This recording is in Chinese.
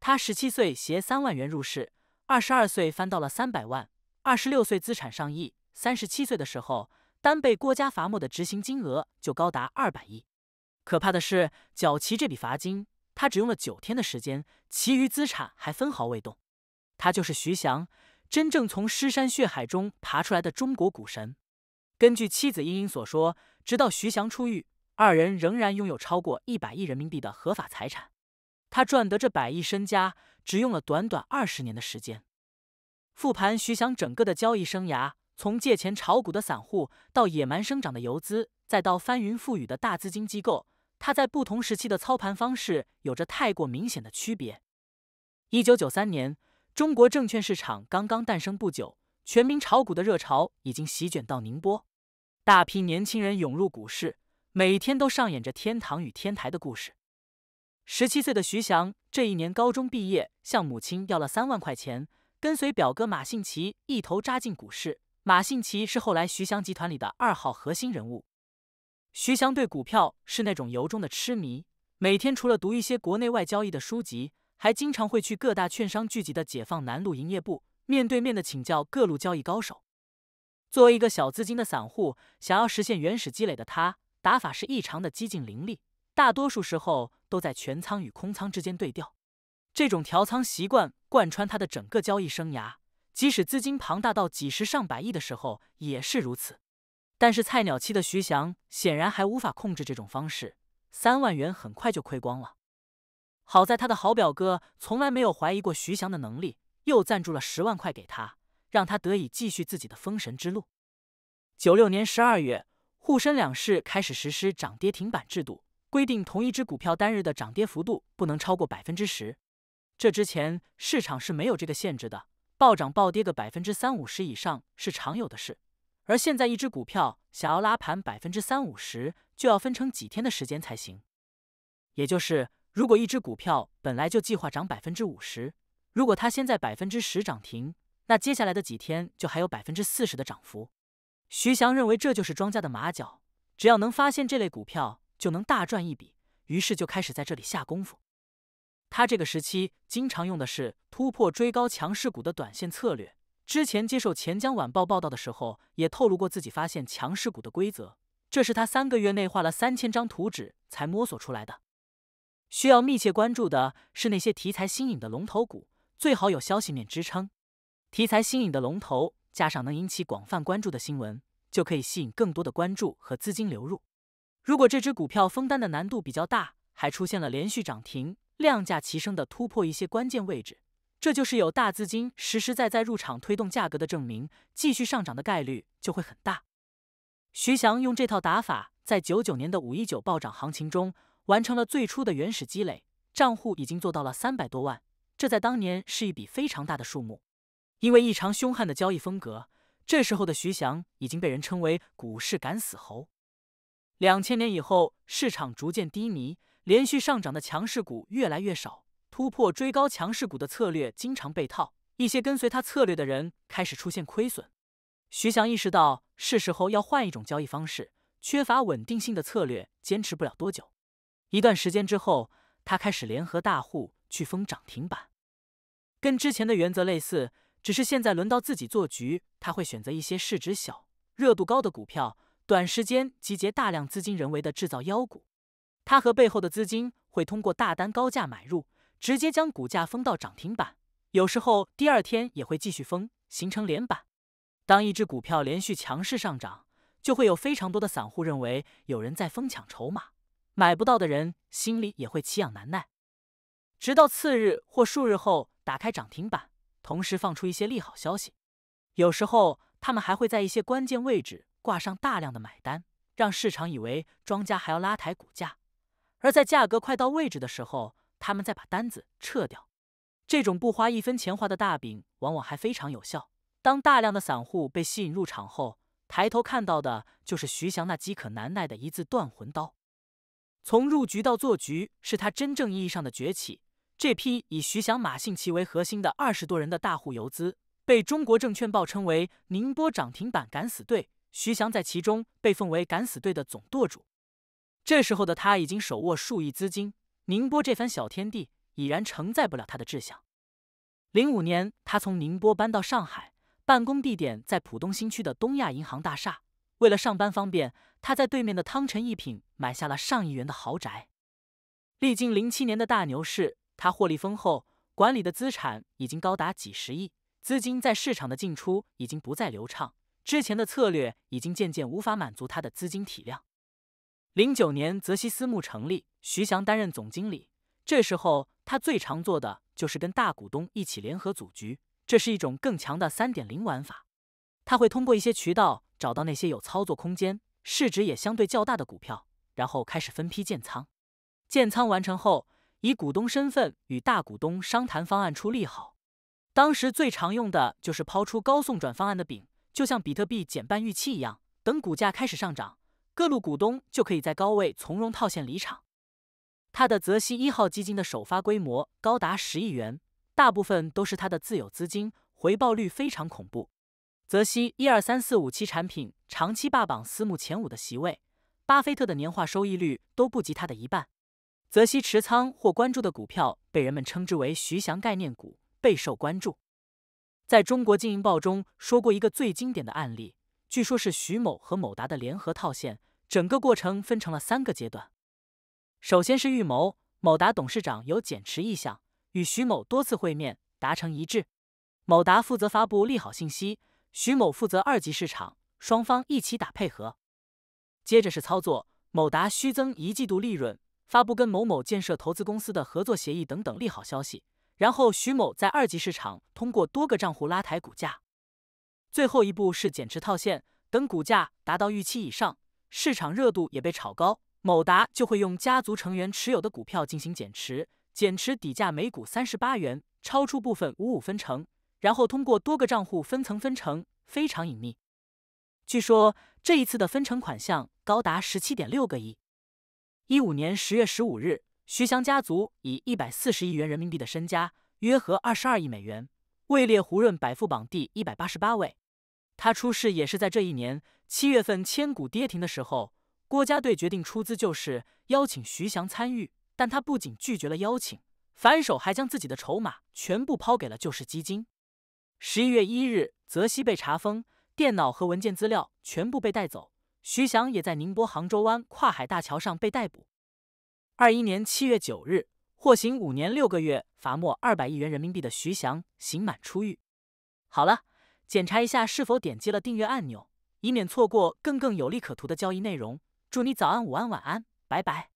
他十七岁携三万元入市，二十二岁翻到了三百万，二十六岁资产上亿，三十七岁的时候单被郭家罚没的执行金额就高达二百亿。可怕的是，缴齐这笔罚金，他只用了九天的时间，其余资产还分毫未动。他就是徐翔，真正从尸山血海中爬出来的中国股神。根据妻子英英所说，直到徐翔出狱，二人仍然拥有超过一百亿人民币的合法财产。他赚得这百亿身家，只用了短短二十年的时间。复盘徐翔整个的交易生涯，从借钱炒股的散户，到野蛮生长的游资，再到翻云覆雨的大资金机构，他在不同时期的操盘方式有着太过明显的区别。一九九三年，中国证券市场刚刚诞生不久，全民炒股的热潮已经席卷到宁波，大批年轻人涌入股市，每天都上演着天堂与天台的故事。十七岁的徐翔这一年高中毕业，向母亲要了三万块钱，跟随表哥马信奇一头扎进股市。马信奇是后来徐翔集团里的二号核心人物。徐翔对股票是那种由衷的痴迷，每天除了读一些国内外交易的书籍，还经常会去各大券商聚集的解放南路营业部，面对面的请教各路交易高手。作为一个小资金的散户，想要实现原始积累的他，打法是异常的激进凌厉。大多数时候都在全仓与空仓之间对调，这种调仓习惯贯穿他的整个交易生涯，即使资金庞大到几十上百亿的时候也是如此。但是菜鸟期的徐翔显然还无法控制这种方式，三万元很快就亏光了。好在他的好表哥从来没有怀疑过徐翔的能力，又赞助了十万块给他，让他得以继续自己的封神之路。九六年十二月，沪深两市开始实施涨跌停板制度。规定同一只股票单日的涨跌幅度不能超过百分之十，这之前市场是没有这个限制的，暴涨暴跌个百分之三五十以上是常有的事。而现在一只股票想要拉盘百分之三五十，就要分成几天的时间才行。也就是，如果一只股票本来就计划涨百分之五十，如果它先在百分之十涨停，那接下来的几天就还有百分之四十的涨幅。徐翔认为这就是庄家的马脚，只要能发现这类股票。就能大赚一笔，于是就开始在这里下功夫。他这个时期经常用的是突破追高强势股的短线策略。之前接受钱江晚报报道的时候，也透露过自己发现强势股的规则，这是他三个月内画了三千张图纸才摸索出来的。需要密切关注的是那些题材新颖的龙头股，最好有消息面支撑。题材新颖的龙头加上能引起广泛关注的新闻，就可以吸引更多的关注和资金流入。如果这只股票封单的难度比较大，还出现了连续涨停、量价齐升的突破一些关键位置，这就是有大资金实实在在入场推动价格的证明，继续上涨的概率就会很大。徐翔用这套打法，在九九年的五一九暴涨行情中，完成了最初的原始积累，账户已经做到了三百多万，这在当年是一笔非常大的数目。因为异常凶悍的交易风格，这时候的徐翔已经被人称为股市“赶死猴”。两千年以后，市场逐渐低迷，连续上涨的强势股越来越少，突破追高强势股的策略经常被套，一些跟随他策略的人开始出现亏损。徐翔意识到是时候要换一种交易方式，缺乏稳定性的策略坚持不了多久。一段时间之后，他开始联合大户去封涨停板，跟之前的原则类似，只是现在轮到自己做局，他会选择一些市值小、热度高的股票。短时间集结大量资金，人为的制造妖股。他和背后的资金会通过大单高价买入，直接将股价封到涨停板。有时候第二天也会继续封，形成连板。当一只股票连续强势上涨，就会有非常多的散户认为有人在疯抢筹码，买不到的人心里也会奇痒难耐。直到次日或数日后打开涨停板，同时放出一些利好消息。有时候他们还会在一些关键位置。挂上大量的买单，让市场以为庄家还要拉抬股价，而在价格快到位置的时候，他们再把单子撤掉。这种不花一分钱画的大饼，往往还非常有效。当大量的散户被吸引入场后，抬头看到的就是徐翔那饥渴难耐的一字断魂刀。从入局到做局，是他真正意义上的崛起。这批以徐翔、马信奇为核心的二十多人的大户游资，被《中国证券报》称为“宁波涨停板敢死队”。徐翔在其中被奉为敢死队的总舵主，这时候的他已经手握数亿资金，宁波这番小天地已然承载不了他的志向。零五年，他从宁波搬到上海，办公地点在浦东新区的东亚银行大厦。为了上班方便，他在对面的汤臣一品买下了上亿元的豪宅。历经零七年的大牛市，他获利丰厚，管理的资产已经高达几十亿，资金在市场的进出已经不再流畅。之前的策略已经渐渐无法满足他的资金体量。零九年泽西私募成立，徐翔担任总经理。这时候他最常做的就是跟大股东一起联合组局，这是一种更强的三点零玩法。他会通过一些渠道找到那些有操作空间、市值也相对较大的股票，然后开始分批建仓。建仓完成后，以股东身份与大股东商谈方案出利好。当时最常用的就是抛出高送转方案的饼。就像比特币减半预期一样，等股价开始上涨，各路股东就可以在高位从容套现离场。他的泽熙一号基金的首发规模高达十亿元，大部分都是他的自有资金，回报率非常恐怖。泽熙一二三四五期产品长期霸榜私募前五的席位，巴菲特的年化收益率都不及他的一半。泽熙持仓或关注的股票被人们称之为“徐翔概念股”，备受关注。在中国经营报中说过一个最经典的案例，据说是徐某和某达的联合套现。整个过程分成了三个阶段，首先是预谋，某达董事长有减持意向，与徐某多次会面，达成一致。某达负责发布利好信息，徐某负责二级市场，双方一起打配合。接着是操作，某达虚增一季度利润，发布跟某某建设投资公司的合作协议等等利好消息。然后徐某在二级市场通过多个账户拉抬股价，最后一步是减持套现。等股价达到预期以上，市场热度也被炒高，某达就会用家族成员持有的股票进行减持，减持底价每股三十八元，超出部分五五分成，然后通过多个账户分层分成，非常隐秘。据说这一次的分成款项高达十七点六个亿。一五年十月十五日。徐翔家族以一百四十亿元人民币的身家，约合二十二亿美元，位列胡润百富榜第一百八十八位。他出事也是在这一年七月份，千股跌停的时候，郭家队决定出资救市，邀请徐翔参与，但他不仅拒绝了邀请，反手还将自己的筹码全部抛给了救市基金。十一月一日，泽熙被查封，电脑和文件资料全部被带走，徐翔也在宁波杭州湾跨海大桥上被逮捕。二一年七月九日，获刑五年六个月，罚没二百亿元人民币的徐翔刑满出狱。好了，检查一下是否点击了订阅按钮，以免错过更更有利可图的交易内容。祝你早安、午安、晚安，拜拜。